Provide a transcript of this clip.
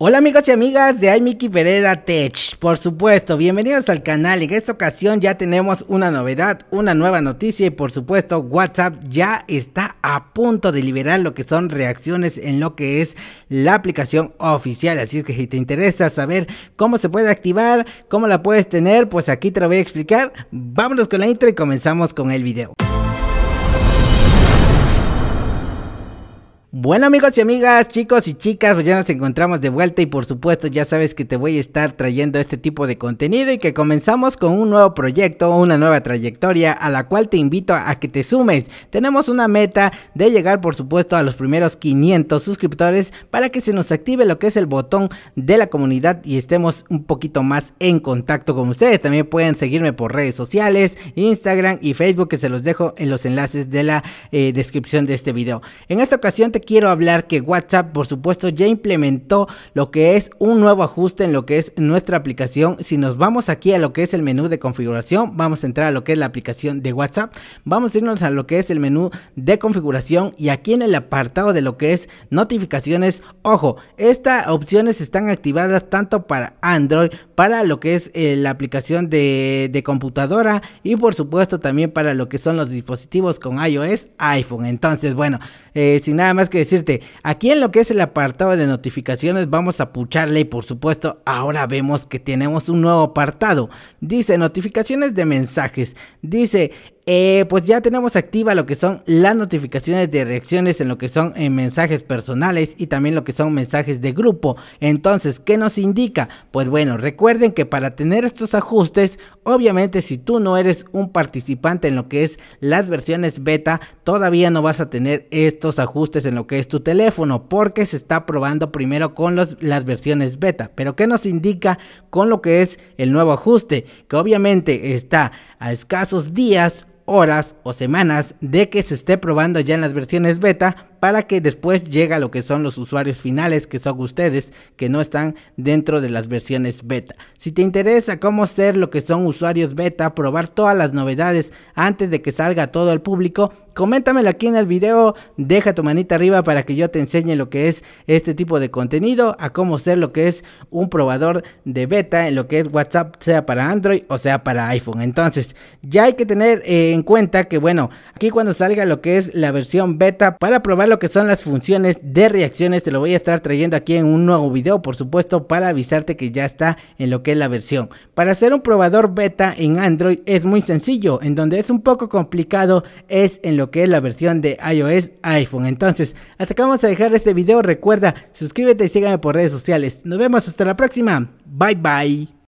Hola amigos y amigas de Mickey Pereda Tech, por supuesto, bienvenidos al canal. En esta ocasión ya tenemos una novedad, una nueva noticia y por supuesto WhatsApp ya está a punto de liberar lo que son reacciones en lo que es la aplicación oficial. Así es que si te interesa saber cómo se puede activar, cómo la puedes tener, pues aquí te lo voy a explicar. Vámonos con la intro y comenzamos con el video. Bueno amigos y amigas, chicos y chicas, pues ya nos encontramos de vuelta y por supuesto ya sabes que te voy a estar trayendo este tipo de contenido y que comenzamos con un nuevo proyecto, una nueva trayectoria a la cual te invito a que te sumes. Tenemos una meta de llegar por supuesto a los primeros 500 suscriptores para que se nos active lo que es el botón de la comunidad y estemos un poquito más en contacto con ustedes. También pueden seguirme por redes sociales, Instagram y Facebook que se los dejo en los enlaces de la eh, descripción de este video. En esta ocasión te quiero hablar que WhatsApp, por supuesto, ya implementó lo que es un nuevo ajuste en lo que es nuestra aplicación. Si nos vamos aquí a lo que es el menú de configuración, vamos a entrar a lo que es la aplicación de WhatsApp, vamos a irnos a lo que es el menú de configuración y aquí en el apartado de lo que es notificaciones, ojo, estas opciones están activadas tanto para Android, para lo que es eh, la aplicación de, computadora y por supuesto también para lo que son los dispositivos con iOS, iPhone. Entonces, bueno, eh, sin nada más que decirte, aquí en lo que es el apartado de notificaciones vamos a pucharle y por supuesto ahora vemos que tenemos un nuevo apartado. Dice notificaciones de mensajes, dice eh, pues ya tenemos activa lo que son las notificaciones de reacciones en lo que son eh, mensajes personales y también lo que son mensajes de grupo. Entonces, ¿qué nos indica? Pues bueno, recuerden que para tener estos ajustes, obviamente si tú no eres un participante en lo que es las versiones beta, todavía no vas a tener estos ajustes en lo que es tu teléfono porque se está probando primero con las versiones beta. Pero ¿qué nos indica con lo que es el nuevo ajuste? Que obviamente está a escasos días horas o semanas de que se esté probando ya en las versiones beta para que después llegue a lo que son los usuarios finales que son ustedes que no están dentro de las versiones beta. Si te interesa cómo ser lo que son usuarios beta, probar todas las novedades antes de que salga todo el público, coméntamelo aquí en el video, deja tu manita arriba para que yo te enseñe lo que es este tipo de contenido, a cómo ser lo que es un probador de beta en lo que es WhatsApp, sea para Android o sea para iPhone. Entonces, ya hay que tener eh, en cuenta que bueno, aquí cuando salga lo que es la versión beta para probar lo que son las funciones de reacciones te lo voy a estar trayendo aquí en un nuevo video por supuesto para avisarte que ya está en lo que es la versión. Para hacer un probador beta en Android es muy sencillo, en donde es un poco complicado es en lo que es la versión de iOS iPhone. Entonces hasta acá vamos a dejar este video, recuerda suscríbete y síganme por redes sociales. Nos vemos hasta la próxima, bye bye.